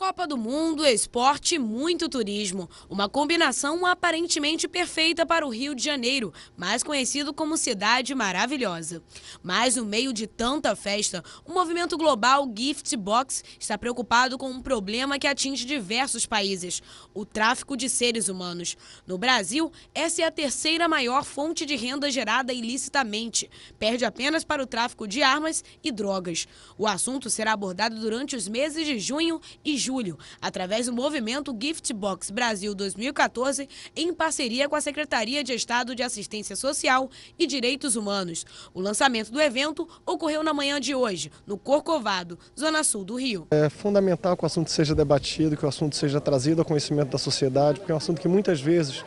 Copa do Mundo, esporte e muito turismo. Uma combinação aparentemente perfeita para o Rio de Janeiro, mais conhecido como Cidade Maravilhosa. Mas no meio de tanta festa, o movimento global Gift Box está preocupado com um problema que atinge diversos países: o tráfico de seres humanos. No Brasil, essa é a terceira maior fonte de renda gerada ilicitamente, perde apenas para o tráfico de armas e drogas. O assunto será abordado durante os meses de junho e julho julho, através do movimento Gift Box Brasil 2014, em parceria com a Secretaria de Estado de Assistência Social e Direitos Humanos. O lançamento do evento ocorreu na manhã de hoje, no Corcovado, zona sul do Rio. É fundamental que o assunto seja debatido, que o assunto seja trazido ao conhecimento da sociedade, porque é um assunto que muitas vezes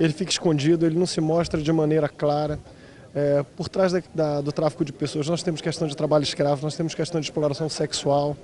ele fica escondido, ele não se mostra de maneira clara. É, por trás da, da, do tráfico de pessoas, nós temos questão de trabalho escravo, nós temos questão de exploração sexual,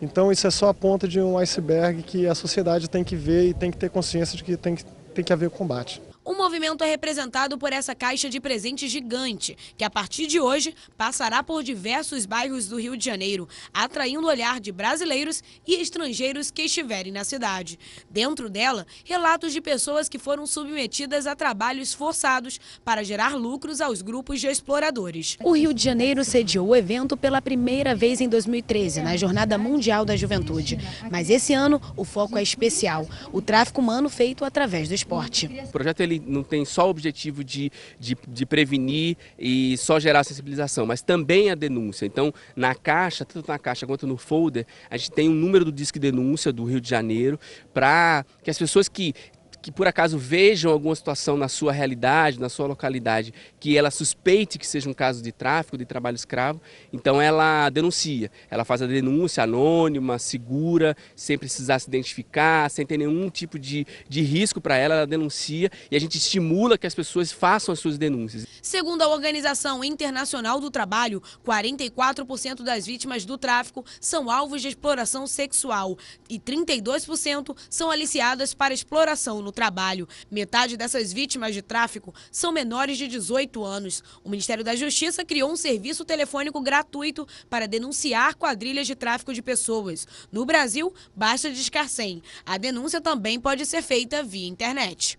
então isso é só a ponta de um iceberg que a sociedade tem que ver e tem que ter consciência de que tem que, tem que haver combate. O movimento é representado por essa caixa de presente gigante, que a partir de hoje passará por diversos bairros do Rio de Janeiro, atraindo o olhar de brasileiros e estrangeiros que estiverem na cidade. Dentro dela, relatos de pessoas que foram submetidas a trabalhos forçados para gerar lucros aos grupos de exploradores. O Rio de Janeiro sediou o evento pela primeira vez em 2013, na Jornada Mundial da Juventude. Mas esse ano, o foco é especial, o tráfico humano feito através do esporte. O projeto ele não tem só o objetivo de, de, de prevenir e só gerar sensibilização, mas também a denúncia. Então, na caixa, tanto na caixa quanto no folder, a gente tem um número do Disque Denúncia do Rio de Janeiro para que as pessoas que que por acaso vejam alguma situação na sua realidade, na sua localidade, que ela suspeite que seja um caso de tráfico, de trabalho escravo, então ela denuncia. Ela faz a denúncia anônima, segura, sem precisar se identificar, sem ter nenhum tipo de, de risco para ela, ela denuncia e a gente estimula que as pessoas façam as suas denúncias. Segundo a Organização Internacional do Trabalho, 44% das vítimas do tráfico são alvos de exploração sexual e 32% são aliciadas para exploração no trabalho. Metade dessas vítimas de tráfico são menores de 18 anos. O Ministério da Justiça criou um serviço telefônico gratuito para denunciar quadrilhas de tráfico de pessoas. No Brasil, basta discar 100. A denúncia também pode ser feita via internet.